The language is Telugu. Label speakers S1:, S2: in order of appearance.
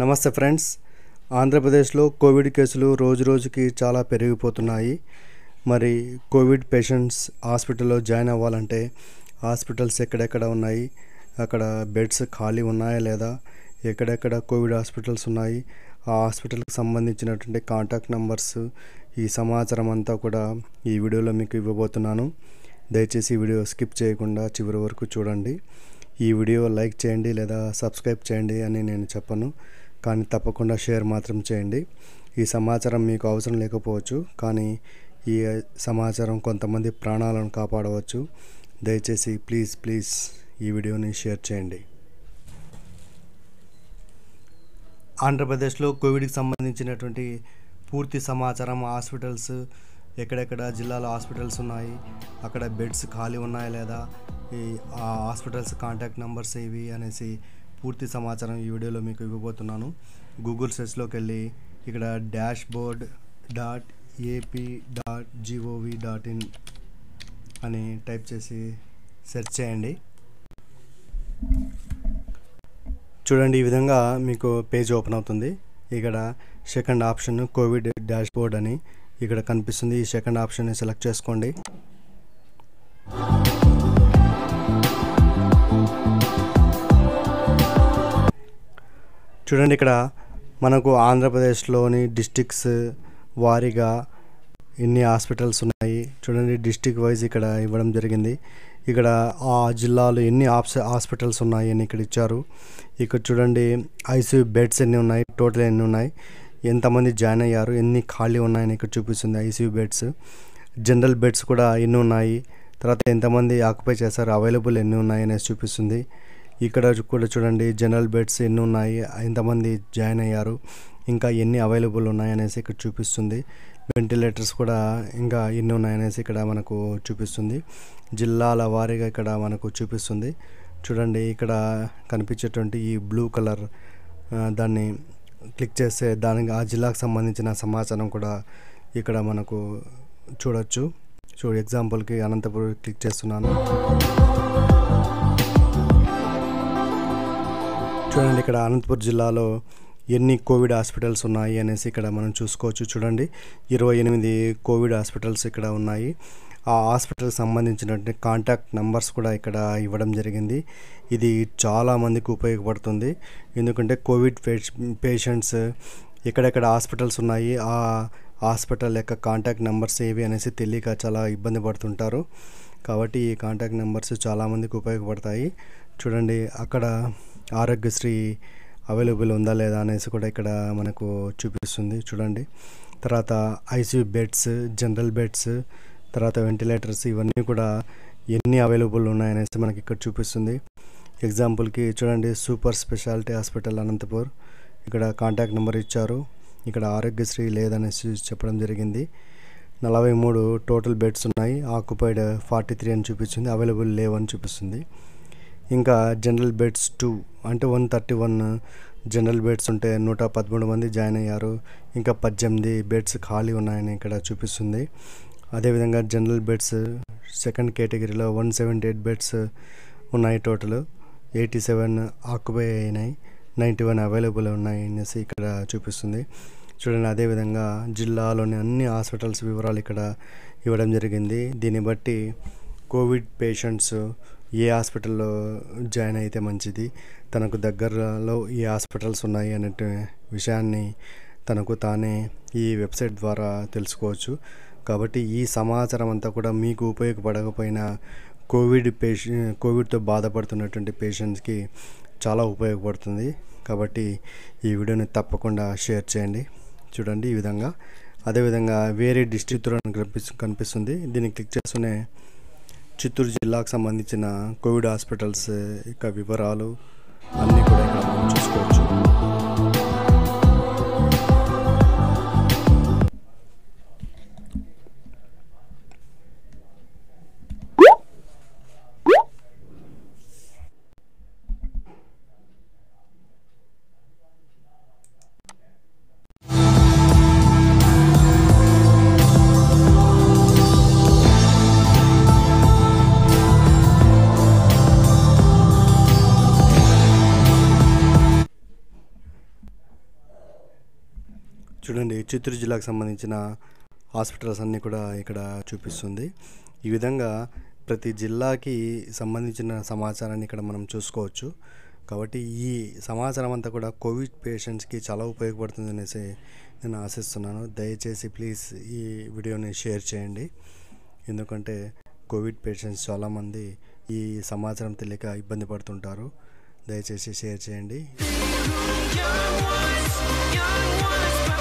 S1: నమస్తే ఫ్రెండ్స్ ఆంధ్రప్రదేశ్లో కోవిడ్ కేసులు రోజు రోజుకి చాలా పెరిగిపోతున్నాయి మరి కోవిడ్ పేషెంట్స్ హాస్పిటల్లో జాయిన్ అవ్వాలంటే హాస్పిటల్స్ ఎక్కడెక్కడ ఉన్నాయి అక్కడ బెడ్స్ ఖాళీ ఉన్నాయా లేదా ఎక్కడెక్కడ కోవిడ్ హాస్పిటల్స్ ఉన్నాయి ఆ హాస్పిటల్కి సంబంధించినటువంటి కాంటాక్ట్ నెంబర్స్ ఈ సమాచారం అంతా కూడా ఈ వీడియోలో మీకు ఇవ్వబోతున్నాను దయచేసి వీడియో స్కిప్ చేయకుండా చివరి వరకు చూడండి ఈ వీడియో లైక్ చేయండి లేదా సబ్స్క్రైబ్ చేయండి అని నేను చెప్పను కానీ తప్పకుండా షేర్ మాత్రం చేయండి ఈ సమాచారం మీకు అవసరం లేకపోవచ్చు కానీ ఈ సమాచారం కొంతమంది ప్రాణాలను కాపాడవచ్చు దయచేసి ప్లీజ్ ప్లీజ్ ఈ వీడియోని షేర్ చేయండి ఆంధ్రప్రదేశ్లో కోవిడ్కి సంబంధించినటువంటి పూర్తి సమాచారం హాస్పిటల్స్ ఎక్కడెక్కడ జిల్లాలో హాస్పిటల్స్ ఉన్నాయి అక్కడ బెడ్స్ ఖాళీ ఉన్నాయా లేదా ఈ హాస్పిటల్స్ కాంటాక్ట్ నెంబర్స్ ఇవి అనేసి పూర్తి సమాచారం ఈ వీడియోలో మీకు ఇవ్వబోతున్నాను గూగుల్ సెర్చ్లోకి వెళ్ళి ఇక్కడ dash board dot AP dot gov dot in అని టైప్ చేసి సెర్చ్ చేయండి చూడండి ఈ విధంగా మీకు పేజ్ ఓపెన్ అవుతుంది ఇక్కడ second option covid dash board అని ఇక్కడ కనిపిస్తుంది ఈ సెకండ్ ఆప్షన్ని సెలెక్ట్ చేసుకోండి చూడండి ఇక్కడ మనకు ఆంధ్రప్రదేశ్లోని డిస్టిక్స్ వారీగా ఇన్ని హాస్పిటల్స్ ఉన్నాయి చూడండి డిస్టిక్ వైజ్ ఇక్కడ ఇవ్వడం జరిగింది ఇక్కడ ఆ జిల్లాలో ఎన్ని హాస్పిటల్స్ ఉన్నాయి అని ఇక్కడ ఇచ్చారు ఇక్కడ చూడండి ఐసీయూ బెడ్స్ ఎన్ని ఉన్నాయి టోటల్ ఎన్ని ఉన్నాయి ఎంతమంది జాయిన్ అయ్యారు ఎన్ని ఖాళీ ఉన్నాయని ఇక్కడ చూపిస్తుంది ఐసీయూ బెడ్స్ జనరల్ బెడ్స్ కూడా ఎన్ని ఉన్నాయి తర్వాత ఎంతమంది ఆక్యుపై చేశారు అవైలబుల్ ఎన్ని ఉన్నాయి అనేసి చూపిస్తుంది ఇక్కడ కూడా చూడండి జనరల్ బెడ్స్ ఎన్ని ఉన్నాయి ఎంతమంది జాయిన్ అయ్యారు ఇంకా ఎన్ని అవైలబుల్ ఉన్నాయనేసి ఇక్కడ చూపిస్తుంది వెంటిలేటర్స్ కూడా ఇంకా ఎన్ని ఉన్నాయనేసి ఇక్కడ మనకు చూపిస్తుంది జిల్లాల వారీగా ఇక్కడ మనకు చూపిస్తుంది చూడండి ఇక్కడ కనిపించేటువంటి ఈ బ్లూ కలర్ దాన్ని క్లిక్ చేస్తే దానికి ఆ జిల్లాకు సంబంధించిన సమాచారం కూడా ఇక్కడ మనకు చూడొచ్చు చూడు ఎగ్జాంపుల్కి అనంతపురం క్లిక్ చేస్తున్నాను చూడండి ఇక్కడ అనంతపురం జిల్లాలో ఎన్ని కోవిడ్ హాస్పిటల్స్ ఉన్నాయి అనేసి ఇక్కడ మనం చూసుకోవచ్చు చూడండి ఇరవై ఎనిమిది కోవిడ్ హాస్పిటల్స్ ఇక్కడ ఉన్నాయి ఆ హాస్పిటల్కి సంబంధించినటువంటి కాంటాక్ట్ నెంబర్స్ కూడా ఇక్కడ ఇవ్వడం జరిగింది ఇది చాలామందికి ఉపయోగపడుతుంది ఎందుకంటే కోవిడ్ పేషెంట్స్ ఎక్కడెక్కడ హాస్పిటల్స్ ఉన్నాయి ఆ హాస్పిటల్ యొక్క కాంటాక్ట్ నెంబర్స్ ఏవి అనేసి తెలియక చాలా ఇబ్బంది పడుతుంటారు కాబట్టి ఈ కాంటాక్ట్ నెంబర్స్ చాలామందికి ఉపయోగపడతాయి చూడండి అక్కడ ఆరోగ్యశ్రీ అవైలబుల్ ఉందా లేదా అనేసి కూడా ఇక్కడ మనకు చూపిస్తుంది చూడండి తర్వాత ఐసీయూ బెడ్స్ జనరల్ బెడ్స్ తర్వాత వెంటిలేటర్స్ ఇవన్నీ కూడా ఎన్ని అవైలబుల్ ఉన్నాయనేసి మనకి ఇక్కడ చూపిస్తుంది ఎగ్జాంపుల్కి చూడండి సూపర్ స్పెషాలిటీ హాస్పిటల్ అనంతపూర్ ఇక్కడ కాంటాక్ట్ నెంబర్ ఇచ్చారు ఇక్కడ ఆరోగ్యశ్రీ లేదనేసి చెప్పడం జరిగింది నలభై మూడు టోటల్ బెడ్స్ ఉన్నాయి ఆక్యుపైడ్ ఫార్టీ త్రీ అని చూపించింది అవైలబుల్ లేవని చూపిస్తుంది ఇంకా జనరల్ బెడ్స్ టూ అంటే one thirty one general beds ఉంటే నూట పదమూడు మంది జాయిన్ అయ్యారు ఇంకా పద్దెనిమిది బెడ్స్ ఖాళీ ఉన్నాయని ఇక్కడ చూపిస్తుంది అదేవిధంగా జనరల్ బెడ్స్ సెకండ్ కేటగిరీలో వన్ సెవెంటీ ఎయిట్ బెడ్స్ ఉన్నాయి టోటల్ ఎయిటీ సెవెన్ ఆక్యుపై అయినాయి నైంటీ వన్ అవైలబుల్ ఉన్నాయి అనేసి ఇక్కడ చూపిస్తుంది చూడండి అదేవిధంగా జిల్లాలోని అన్ని హాస్పిటల్స్ వివరాలు ఇక్కడ ఇవ్వడం జరిగింది దీన్ని బట్టి కోవిడ్ పేషెంట్స్ ఏ హాస్పిటల్లో జాయిన్ అయితే మంచిది తనకు దగ్గరలో ఏ హాస్పిటల్స్ ఉన్నాయి అనే విషయాన్ని తనకు తానే ఈ వెబ్సైట్ ద్వారా తెలుసుకోవచ్చు కాబట్టి ఈ సమాచారం అంతా కూడా మీకు ఉపయోగపడకపోయినా కోవిడ్ పేషెంట్ కోవిడ్తో బాధపడుతున్నటువంటి పేషెంట్స్కి చాలా ఉపయోగపడుతుంది కాబట్టి ఈ వీడియోని తప్పకుండా షేర్ చేయండి చూడండి ఈ విధంగా అదేవిధంగా వేరే డిస్ట్రిక్ట్లో కనిపి కనిపిస్తుంది దీన్ని క్లిక్ చేస్తూనే చిత్తూరు జిల్లాకు సంబంధించిన కోవిడ్ హాస్పిటల్స్ యొక్క వివరాలు అన్నీ కూడా ఇక్కడ మనం చూసుకోవచ్చు చూడండి చిత్తూరు జిల్లాకు సంబంధించిన హాస్పిటల్స్ అన్నీ కూడా ఇక్కడ చూపిస్తుంది ఈ విధంగా ప్రతి జిల్లాకి సంబంధించిన సమాచారాన్ని ఇక్కడ మనం చూసుకోవచ్చు కాబట్టి ఈ సమాచారం అంతా కూడా కోవిడ్ పేషెంట్స్కి చాలా ఉపయోగపడుతుంది అనేసి నేను ఆశిస్తున్నాను దయచేసి ప్లీజ్ ఈ వీడియోని షేర్ చేయండి ఎందుకంటే కోవిడ్ పేషెంట్స్ చాలామంది ఈ సమాచారం తెలియక ఇబ్బంది పడుతుంటారు దయచేసి షేర్ చేయండి